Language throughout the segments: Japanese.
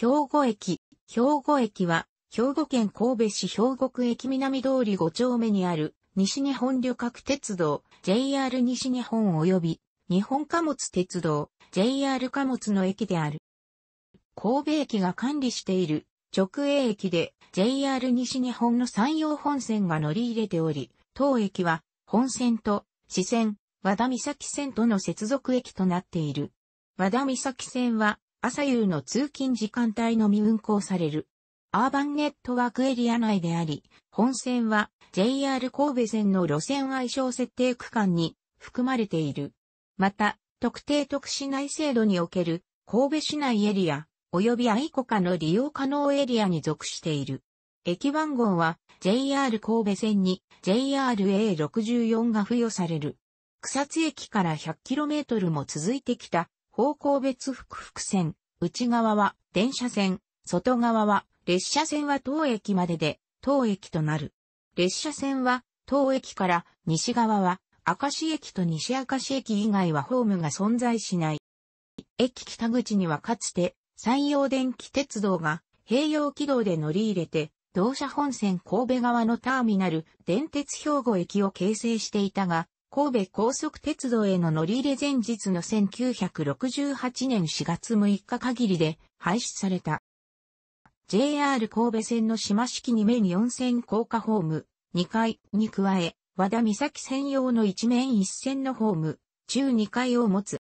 兵庫駅。兵庫駅は、兵庫県神戸市兵庫区駅南通り5丁目にある、西日本旅客鉄道、JR 西日本及び、日本貨物鉄道、JR 貨物の駅である。神戸駅が管理している、直営駅で、JR 西日本の山陽本線が乗り入れており、当駅は、本線と、支線、和田岬線との接続駅となっている。和田岬線は、朝夕の通勤時間帯のみ運行される。アーバンネットワークエリア内であり、本線は JR 神戸線の路線愛称設定区間に含まれている。また、特定特市内制度における神戸市内エリア及び愛子家の利用可能エリアに属している。駅番号は JR 神戸線に JRA64 が付与される。草津駅から 100km も続いてきた方向別複複線、内側は電車線、外側は列車線は当駅までで、当駅となる。列車線は当駅から西側は明石駅と西明石駅以外はホームが存在しない。駅北口にはかつて山陽電気鉄道が併用軌道で乗り入れて、同社本線神戸側のターミナル、電鉄兵庫駅を形成していたが、神戸高速鉄道への乗り入れ前日の1968年4月6日限りで廃止された。JR 神戸線の島式2面4線高架ホーム2階に加え、和田岬専用の一面一線のホーム中2階を持つ。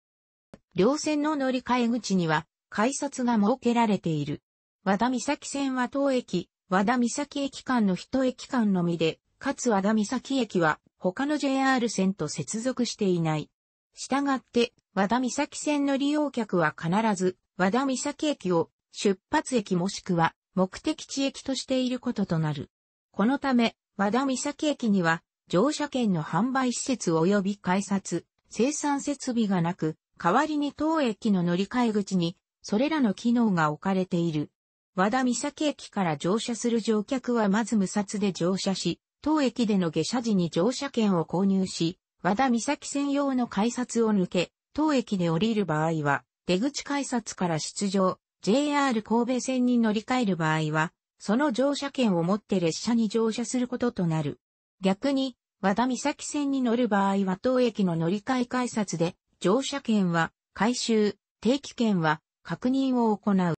両線の乗り換え口には改札が設けられている。和田岬線は当駅、和田岬駅間の一駅間のみで、かつ和田岬駅は他の JR 線と接続していない。したがって、和田岬線の利用客は必ず、和田岬駅を出発駅もしくは目的地駅としていることとなる。このため、和田岬駅には乗車券の販売施設及び改札、生産設備がなく、代わりに当駅の乗り換え口に、それらの機能が置かれている。和田岬駅から乗車する乗客はまず無札で乗車し、当駅での下車時に乗車券を購入し、和田岬専用の改札を抜け、当駅で降りる場合は、出口改札から出場、JR 神戸線に乗り換える場合は、その乗車券を持って列車に乗車することとなる。逆に、和田岬線に乗る場合は当駅の乗り換え改札で、乗車券は回収、定期券は確認を行う。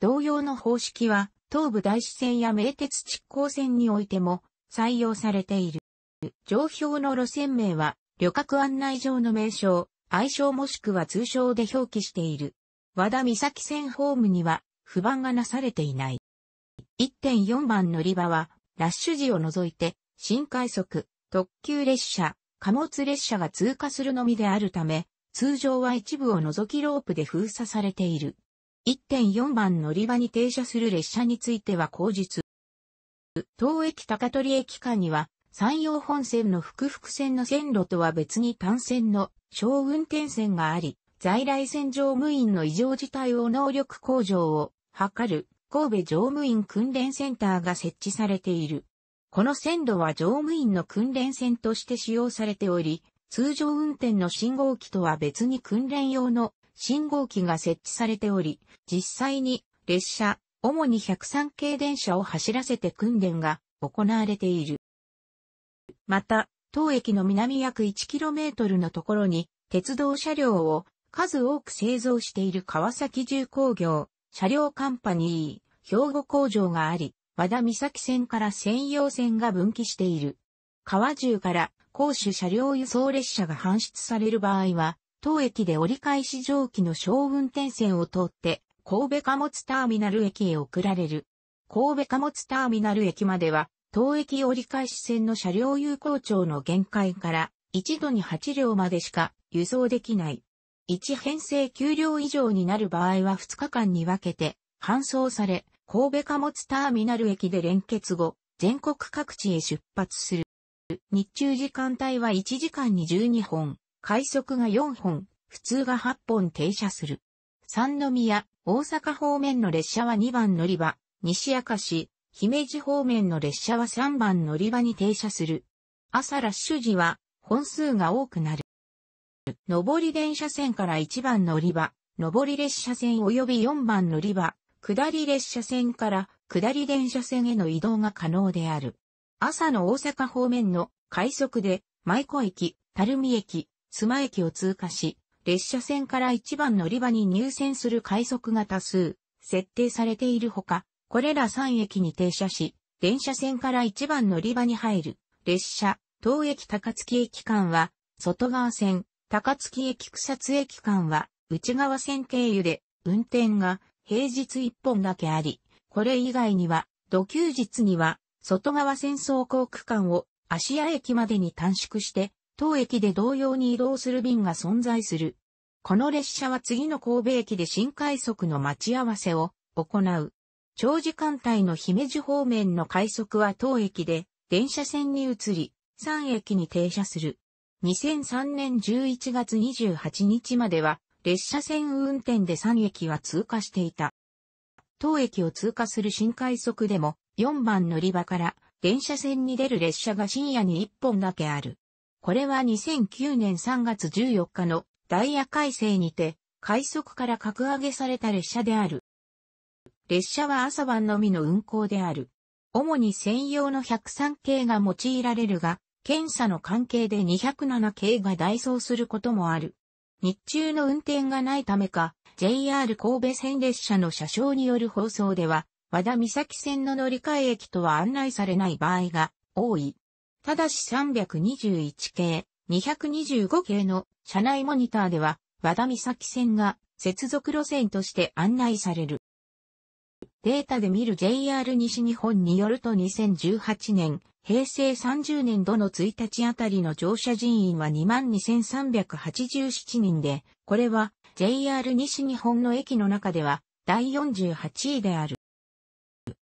同様の方式は、東武大師線や名鉄蓄光線においても採用されている。上表の路線名は、旅客案内上の名称、愛称もしくは通称で表記している。和田岬線ホームには、不番がなされていない。1.4番乗り場は、ラッシュ時を除いて、新快速、特急列車、貨物列車が通過するのみであるため、通常は一部を除きロープで封鎖されている。1.4番乗り場に停車する列車については後日、東駅高取駅間には、山陽本線の複複線の線路とは別に単線の小運転線があり、在来線乗務員の異常事態を能力向上を図る神戸乗務員訓練センターが設置されている。この線路は乗務員の訓練線として使用されており、通常運転の信号機とは別に訓練用の信号機が設置されており、実際に列車、主に103系電車を走らせて訓練が行われている。また、当駅の南約 1km のところに鉄道車両を数多く製造している川崎重工業、車両カンパニー、兵庫工場があり、和田岬線から専用線が分岐している。川中から公主車両輸送列車が搬出される場合は、当駅で折り返し蒸気の小運転線を通って神戸貨物ターミナル駅へ送られる。神戸貨物ターミナル駅までは、当駅折り返し線の車両有効長の限界から、一度に8両までしか輸送できない。1編成9両以上になる場合は2日間に分けて、搬送され、神戸貨物ターミナル駅で連結後、全国各地へ出発する。日中時間帯は1時間に12本、快速が4本、普通が8本停車する。三宮、大阪方面の列車は2番乗り場、西明石、姫路方面の列車は3番乗り場に停車する。朝ラッシュ時は本数が多くなる。上り電車線から1番乗り場、上り列車線及び4番乗り場、下り列車線から下り電車線への移動が可能である。朝の大阪方面の快速で、舞子駅、垂水駅、須磨駅を通過し、列車線から一番乗り場に入線する快速が多数、設定されているほか、これら3駅に停車し、電車線から一番乗り場に入る、列車、東駅高槻駅間は、外側線、高槻駅草津駅間は、内側線経由で、運転が、平日1本だけあり、これ以外には、土休日には、外側線走行区間を、芦屋駅までに短縮して、当駅で同様に移動する便が存在する。この列車は次の神戸駅で新快速の待ち合わせを行う。長時間帯の姫路方面の快速は当駅で電車線に移り、3駅に停車する。2003年11月28日までは列車線運転で3駅は通過していた。当駅を通過する新快速でも4番乗り場から電車線に出る列車が深夜に1本だけある。これは2009年3月14日のダイヤ改正にて、快速から格上げされた列車である。列車は朝晩のみの運行である。主に専用の103系が用いられるが、検査の関係で207系が代走することもある。日中の運転がないためか、JR 神戸線列車の車掌による放送では、和田岬線の乗り換え駅とは案内されない場合が多い。ただし321系、225系の車内モニターでは、和田岬線が接続路線として案内される。データで見る JR 西日本によると2018年、平成30年度の1日あたりの乗車人員は22,387人で、これは JR 西日本の駅の中では第48位である。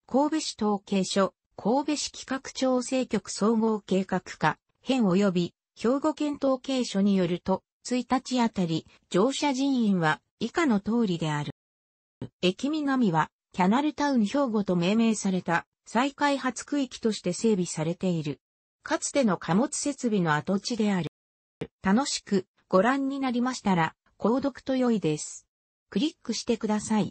神戸市統計所神戸市企画調整局総合計画課、編及び、兵庫県統計所によると、1日あたり、乗車人員は以下の通りである。駅南は、キャナルタウン兵庫と命名された再開発区域として整備されている。かつての貨物設備の跡地である。楽しくご覧になりましたら、購読と良いです。クリックしてください。